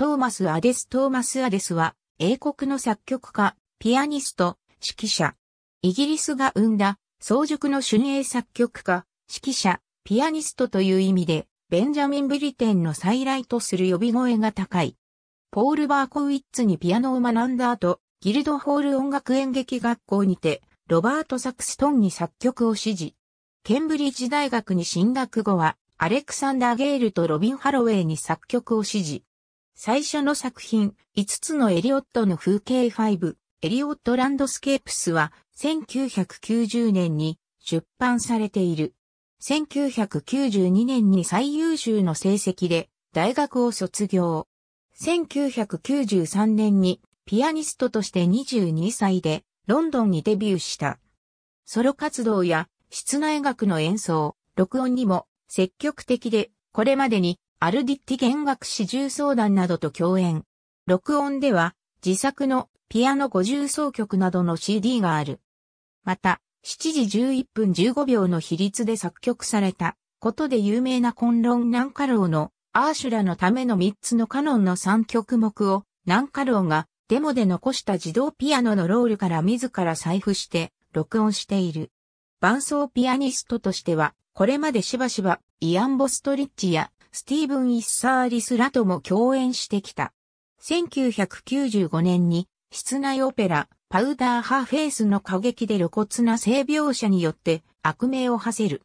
トーマス・アデス・トーマス・アデスは、英国の作曲家、ピアニスト、指揮者。イギリスが生んだ、早熟の春英作曲家、指揮者、ピアニストという意味で、ベンジャミン・ブリテンの再来とする呼び声が高い。ポール・バーコウィッツにピアノを学んだ後、ギルドホール音楽演劇学校にて、ロバート・サクストンに作曲を指示。ケンブリッジ大学に進学後は、アレクサンダー・ゲールとロビン・ハロウェイに作曲を指示。最初の作品、5つのエリオットの風景5、エリオットランドスケープスは、1990年に出版されている。1992年に最優秀の成績で大学を卒業。1993年にピアニストとして22歳でロンドンにデビューした。ソロ活動や室内楽の演奏、録音にも積極的で、これまでにアルディッティ弦楽四重奏団などと共演。録音では、自作のピアノ五重奏曲などの CD がある。また、7時11分15秒の比率で作曲されたことで有名な混論南カローのアーシュラのための3つのカノンの3曲目を南カローがデモで残した自動ピアノのロールから自ら採布して録音している。伴奏ピアニストとしてはこれまでしばしばイアン・ボストリッチやスティーブン・イッサーリスらとも共演してきた。1995年に室内オペラパウダーハーフェイスの過激で露骨な性描写によって悪名を馳せる。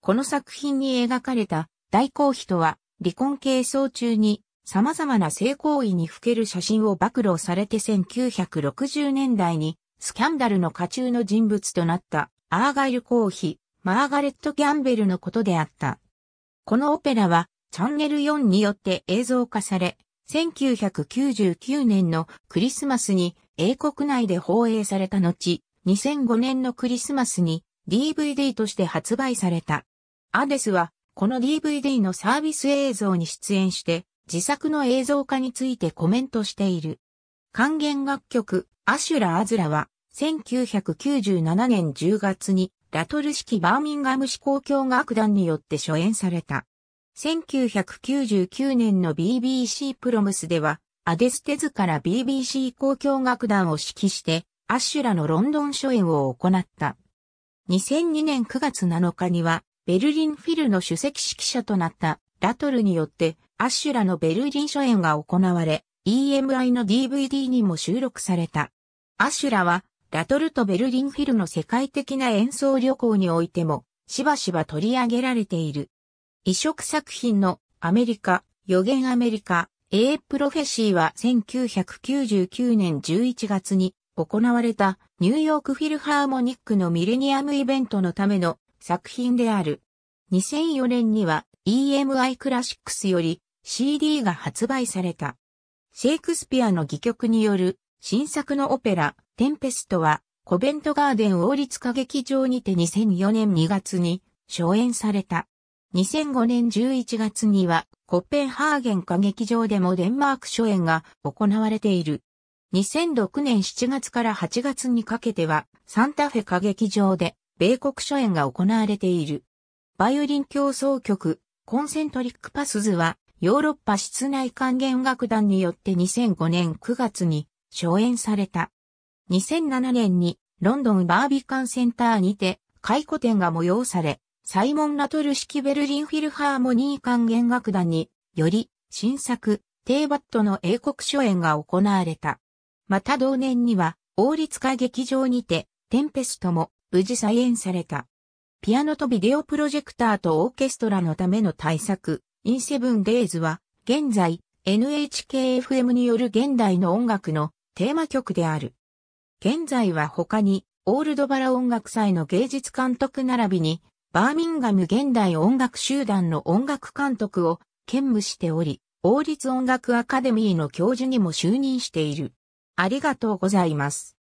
この作品に描かれた大公妃とは離婚係争中に様々な性行為にふける写真を暴露されて1960年代にスキャンダルの家中の人物となったアーガイル公妃マーガレット・ギャンベルのことであった。このオペラはチャンネル4によって映像化され、1999年のクリスマスに英国内で放映された後、2005年のクリスマスに DVD として発売された。アデスはこの DVD のサービス映像に出演して自作の映像化についてコメントしている。還元楽曲アシュラ・アズラは1997年10月にラトル式バーミンガム市公共楽団によって初演された。1999年の BBC プロムスでは、アデステズから BBC 公共楽団を指揮して、アッシュラのロンドン初演を行った。2002年9月7日には、ベルリンフィルの主席指揮者となったラトルによって、アッシュラのベルリン初演が行われ、EMI の DVD にも収録された。アッシュラはラトルト・ベルリン・フィルの世界的な演奏旅行においても、しばしば取り上げられている。移植作品のアメリカ、予言アメリカ、A プロフェシーは1999年11月に行われたニューヨークフィルハーモニックのミレニアムイベントのための作品である。2004年には EMI クラシックスより CD が発売された。シェイクスピアの戯曲による新作のオペラ、テンペストは、コベントガーデン王立歌劇場にて2004年2月に初演された。2005年11月には、コッペンハーゲン歌劇場でもデンマーク初演が行われている。2006年7月から8月にかけては、サンタフェ歌劇場で、米国初演が行われている。バイオリン競争曲、コンセントリックパスズは、ヨーロッパ室内管弦楽団によって2005年9月に初演された。2007年にロンドンバービカンセンターにて回顧展が催され、サイモン・ラトル式ベルリンフィルハーモニー管弦楽団により新作テイバットの英国初演が行われた。また同年には王立歌劇場にてテンペストも無事再演された。ピアノとビデオプロジェクターとオーケストラのための大作、インセブンデイズは、現在、NHKFM による現代の音楽のテーマ曲である。現在は他に、オールドバラ音楽祭の芸術監督並びに、バーミンガム現代音楽集団の音楽監督を兼務しており、王立音楽アカデミーの教授にも就任している。ありがとうございます。